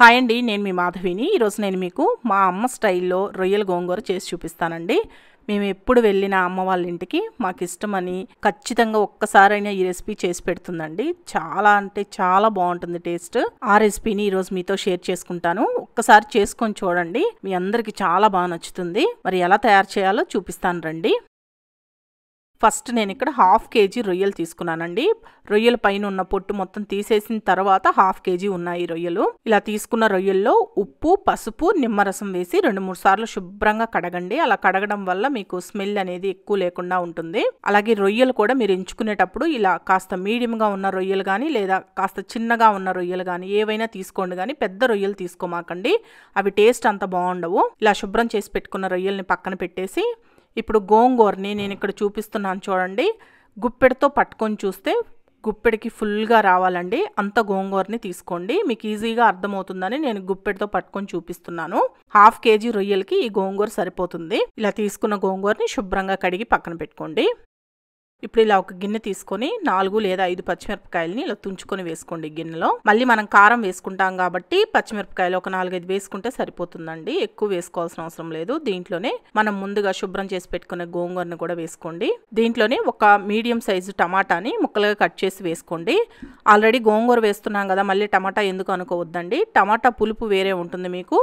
hi అండి నేను మీ మాధవిని ఈరోజు నేను మీకు మా అమ్మ స్టైల్లో రొయ్యల గోంగూర చేసి చూపిస్తానండి మేము ఎప్పుడు వెళ్ళిన అమ్మ వాళ్ళ ఇంటికి మాకు ఇష్టమని ఖచ్చితంగా ఒక్కసారైనా ఈ రెసిపీ చేసి పెడుతుందండి చాలా అంటే చాలా బాగుంటుంది టేస్ట్ ఆ రెసిపీని ఈరోజు మీతో షేర్ చేసుకుంటాను ఒక్కసారి చేసుకొని చూడండి మీ అందరికీ చాలా బాగా నచ్చుతుంది మరి ఎలా తయారు చేయాలో చూపిస్తాను రండి ఫస్ట్ నేను ఇక్కడ హాఫ్ కేజీ రొయ్యలు తీసుకున్నానండి రొయ్యల పైన ఉన్న పొట్టు మొత్తం తీసేసిన తర్వాత హాఫ్ కేజీ ఉన్నాయి రొయ్యలు ఇలా తీసుకున్న రొయ్యల్లో ఉప్పు పసుపు నిమ్మరసం వేసి రెండు మూడు సార్లు శుభ్రంగా కడగండి అలా కడగడం వల్ల మీకు స్మెల్ అనేది ఎక్కువ లేకుండా ఉంటుంది అలాగే రొయ్యలు కూడా మీరు ఎంచుకునేటప్పుడు ఇలా కాస్త మీడియంగా ఉన్న రొయ్యలు కానీ లేదా కాస్త చిన్నగా ఉన్న రొయ్యలు కానీ ఏవైనా తీసుకోండి కానీ పెద్ద రొయ్యలు తీసుకోమాకండి అవి టేస్ట్ అంత బాగుండవు ఇలా శుభ్రం చేసి పెట్టుకున్న రొయ్యల్ని పక్కన పెట్టేసి ఇప్పుడు గోంగూరని నేను ఇక్కడ చూపిస్తున్నాను చూడండి గుప్పెడితో పట్టుకొని చూస్తే గుప్పెడికి ఫుల్గా రావాలండి అంత గోంగూరని తీసుకోండి మీకు ఈజీగా అర్థమవుతుందని నేను గుప్పెడితో పట్టుకొని చూపిస్తున్నాను హాఫ్ కేజీ రొయ్యలకి ఈ గోంగూర సరిపోతుంది ఇలా తీసుకున్న గోంగూరని శుభ్రంగా కడిగి పక్కన పెట్టుకోండి ఇప్పుడు ఇలా ఒక గిన్నె తీసుకొని నాలుగు లేదా ఐదు పచ్చిమిరపకాయలని ఇలా తుంచుకొని వేసుకోండి గిన్నెలో మళ్ళీ మనం కారం వేసుకుంటాం కాబట్టి పచ్చిమిరపకాయలు ఒక నాలుగైదు వేసుకుంటే సరిపోతుందండి ఎక్కువ వేసుకోవాల్సిన అవసరం లేదు దీంట్లోనే మనం ముందుగా శుభ్రం చేసి పెట్టుకునే గోంగూరను కూడా వేసుకోండి దీంట్లోనే ఒక మీడియం సైజు టమాటాని ముక్కలుగా కట్ చేసి వేసుకోండి ఆల్రెడీ గోంగూర వేస్తున్నాం కదా మళ్ళీ టమాటా ఎందుకు అనుకోవద్దండి టమాటా పులుపు వేరే ఉంటుంది మీకు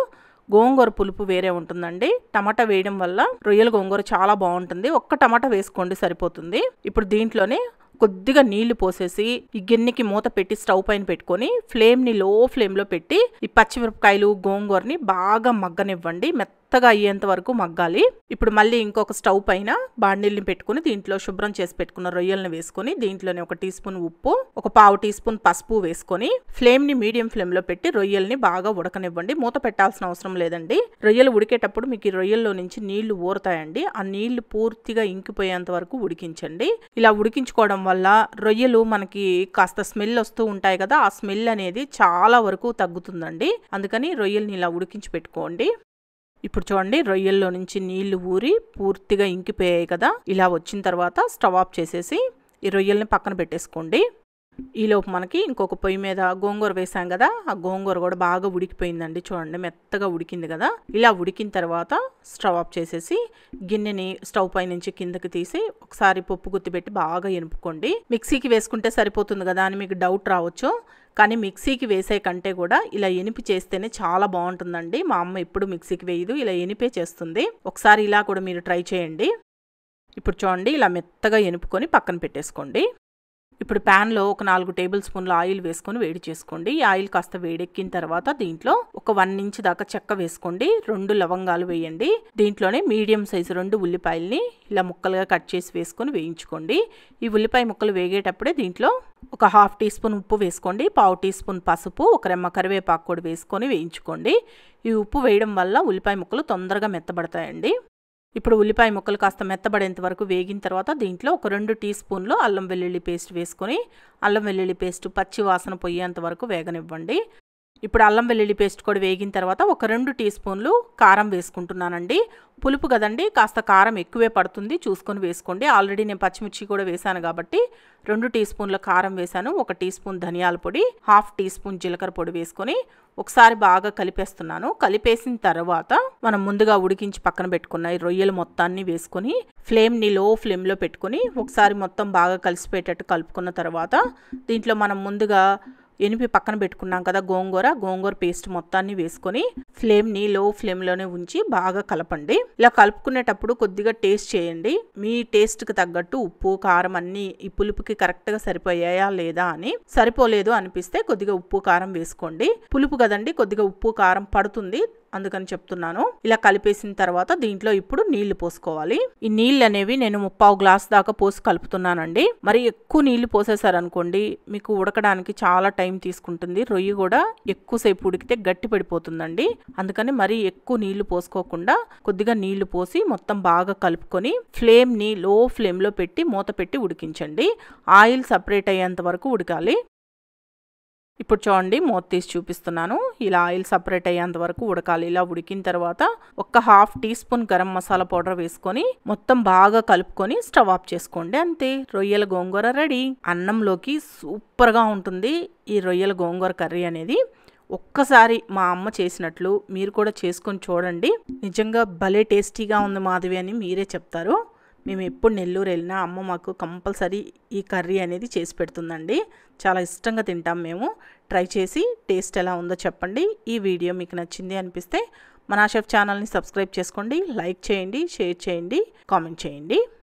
గోంగూర పులుపు వేరే ఉంటుందండి టమాటా వేయడం వల్ల రొయ్యల గోంగూర చాలా బాగుంటుంది ఒక్క టమాటా వేసుకోండి సరిపోతుంది ఇప్పుడు దీంట్లోనే కొద్దిగా నీళ్లు పోసేసి ఈ గిన్నెకి మూత పెట్టి స్టవ్ పైన పెట్టుకొని ఫ్లేమ్ని లో ఫ్లేమ్లో పెట్టి ఈ పచ్చిమిరపకాయలు గోంగూరని బాగా మగ్గనివ్వండి మెత్త మెత్తగా అయ్యేంత వరకు మగ్గాలి ఇప్పుడు మళ్ళీ ఇంకొక స్టవ్ పైన బాండిల్ని పెట్టుకుని దీంట్లో శుభ్రం చేసి పెట్టుకున్న రొయ్యలను వేసుకొని దీంట్లోనే ఒక టీ స్పూన్ ఉప్పు ఒక పావు టీ స్పూన్ పసుపు వేసుకొని ఫ్లేమ్ని మీడియం ఫ్లేమ్లో పెట్టి రొయ్యల్ని బాగా ఉడకనివ్వండి మూత పెట్టాల్సిన అవసరం లేదండి రొయ్యలు ఉడికేటప్పుడు మీకు ఈ రొయ్యల్లో నుంచి నీళ్లు ఊరుతాయండి ఆ నీళ్లు పూర్తిగా ఇంకిపోయేంత వరకు ఉడికించండి ఇలా ఉడికించుకోవడం వల్ల రొయ్యలు మనకి కాస్త స్మెల్ వస్తూ ఉంటాయి కదా ఆ స్మెల్ అనేది చాలా వరకు తగ్గుతుందండి అందుకని రొయ్యల్ని ఇలా ఉడికించి పెట్టుకోండి ఇప్పుడు చూడండి రొయ్యల్లో నుంచి నీళ్లు ఊరి పూర్తిగా ఇంకిపోయాయి కదా ఇలా వచ్చిన తర్వాత స్టవ్ ఆఫ్ చేసేసి ఈ రొయ్యల్ని పక్కన పెట్టేసుకోండి ఈలోపు మనకి ఇంకొక పొయ్యి మీద గోంగూర వేసాం కదా ఆ గోంగూర కూడా బాగా ఉడికిపోయిందండి చూడండి మెత్తగా ఉడికింది కదా ఇలా ఉడికిన తర్వాత స్టవ్ ఆఫ్ చేసేసి గిన్నెని స్టవ్ పై నుంచి కిందకి తీసి ఒకసారి పప్పు గుత్తి పెట్టి బాగా ఎనుపుకోండి మిక్సీకి వేసుకుంటే సరిపోతుంది కదా అని మీకు డౌట్ రావచ్చు కానీ మిక్సీకి వేసే కంటే కూడా ఇలా ఎనిపి చేస్తేనే చాలా బాగుంటుందండి మా అమ్మ ఎప్పుడు మిక్సీకి వేయదు ఇలా ఎనిపే చేస్తుంది ఒకసారి ఇలా కూడా మీరు ట్రై చేయండి ఇప్పుడు చూడండి ఇలా మెత్తగా ఎనుపుకొని పక్కన పెట్టేసుకోండి ఇప్పుడు ప్యాన్లో ఒక నాలుగు టేబుల్ స్పూన్ల ఆయిల్ వేసుకొని వేడి చేసుకోండి ఈ ఆయిల్ కాస్త వేడెక్కిన తర్వాత దీంట్లో ఒక వన్ ఇంచ్ దాకా చెక్క వేసుకోండి రెండు లవంగాలు వేయండి దీంట్లోనే మీడియం సైజు రెండు ఉల్లిపాయల్ని ఇలా ముక్కలుగా కట్ చేసి వేసుకొని వేయించుకోండి ఈ ఉల్లిపాయ ముక్కలు వేగేటప్పుడే దీంట్లో ఒక హాఫ్ టీ స్పూన్ ఉప్పు వేసుకోండి పావు టీ స్పూన్ పసుపు ఒక రెమ్మ కరివేపాకు కూడా వేసుకొని వేయించుకోండి ఈ ఉప్పు వేయడం వల్ల ఉల్లిపాయ ముక్కలు తొందరగా మెత్తబడతాయండి ఇప్పుడు ఉల్లిపాయ ముక్కలు కాస్త మెత్తబడేంత వరకు వేగిన తర్వాత దీంట్లో ఒక రెండు టీ స్పూన్లు అల్లం వెల్లుల్లి పేస్ట్ వేసుకొని అల్లం వెల్లుల్లి పేస్ట్ పచ్చి వాసన పొయ్యేంత వరకు వేగనివ్వండి ఇప్పుడు అల్లం వెల్లుల్లి పేస్ట్ కూడా వేగిన తర్వాత ఒక రెండు టీ స్పూన్లు కారం వేసుకుంటున్నానండి పులుపు కదండి కాస్త కారం ఎక్కువే పడుతుంది చూసుకొని వేసుకోండి ఆల్రెడీ నేను పచ్చిమిర్చి కూడా వేశాను కాబట్టి రెండు టీ స్పూన్ల కారం వేశాను ఒక టీ స్పూన్ ధనియాల పొడి హాఫ్ టీ స్పూన్ జీలకర్ర పొడి వేసుకొని ఒకసారి బాగా కలిపేస్తున్నాను కలిపేసిన తర్వాత మనం ముందుగా ఉడికించి పక్కన పెట్టుకున్న ఈ రొయ్యలు మొత్తాన్ని వేసుకొని ఫ్లేమ్ని లో ఫ్లేమ్లో పెట్టుకొని ఒకసారి మొత్తం బాగా కలిసిపోయేటట్టు కలుపుకున్న తర్వాత దీంట్లో మనం ముందుగా ఎనిపి పక్కన పెట్టుకున్నాం కదా గోంగూర గోంగూర పేస్ట్ మొత్తాన్ని వేసుకొని ఫ్లేమ్ని లో ఫ్లేమ్లోనే ఉంచి బాగా కలపండి ఇలా కలుపుకునేటప్పుడు కొద్దిగా టేస్ట్ చేయండి మీ టేస్ట్కి తగ్గట్టు ఉప్పు కారం అన్నీ ఈ పులుపుకి కరెక్ట్గా సరిపోయాయా లేదా అని సరిపోలేదు అనిపిస్తే కొద్దిగా ఉప్పు కారం వేసుకోండి పులుపు కదండి కొద్దిగా ఉప్పు కారం పడుతుంది అందుకని చెప్తున్నాను ఇలా కలిపేసిన తర్వాత దీంట్లో ఇప్పుడు నీళ్లు పోసుకోవాలి ఈ నీళ్ళు అనేవి నేను ముప్పావు గ్లాస్ దాకా పోసి కలుపుతున్నానండి మరి ఎక్కువ నీళ్లు పోసేసారనుకోండి మీకు ఉడకడానికి చాలా టైం తీసుకుంటుంది రొయ్యి కూడా ఎక్కువసేపు ఉడికితే గట్టి పడిపోతుందండి అందుకని మరీ ఎక్కువ నీళ్లు పోసుకోకుండా కొద్దిగా నీళ్లు పోసి మొత్తం బాగా కలుపుకొని ఫ్లేమ్ని లో ఫ్లేమ్లో పెట్టి మూత పెట్టి ఉడికించండి ఆయిల్ సపరేట్ అయ్యేంత వరకు ఉడకాలి ఇప్పుడు చూడండి మూత తీసి చూపిస్తున్నాను ఇలా ఆయిల్ సపరేట్ అయ్యేంత వరకు ఉడకాలి ఇలా ఉడికిన తర్వాత ఒక్క half teaspoon garam masala powder వేసుకొని మొత్తం బాగా కలుపుకొని స్టవ్ ఆఫ్ చేసుకోండి అంతే రొయ్యల గోంగూర రెడీ అన్నంలోకి సూపర్గా ఉంటుంది ఈ రొయ్యల గోంగూర కర్రీ అనేది ఒక్కసారి మా అమ్మ చేసినట్లు మీరు కూడా చేసుకొని చూడండి నిజంగా భలే టేస్టీగా ఉంది మాధవి అని మీరే చెప్తారు మేము ఎప్పుడు నెల్లూరు వెళ్ళినా అమ్మ మాకు కంపల్సరీ ఈ కర్రీ అనేది చేసి పెడుతుందండి చాలా ఇష్టంగా తింటాం మేము ట్రై చేసి టేస్ట్ ఎలా ఉందో చెప్పండి ఈ వీడియో మీకు నచ్చింది అనిపిస్తే మన షెఫ్ ఛానల్ని సబ్స్క్రైబ్ చేసుకోండి లైక్ చేయండి షేర్ చేయండి కామెంట్ చేయండి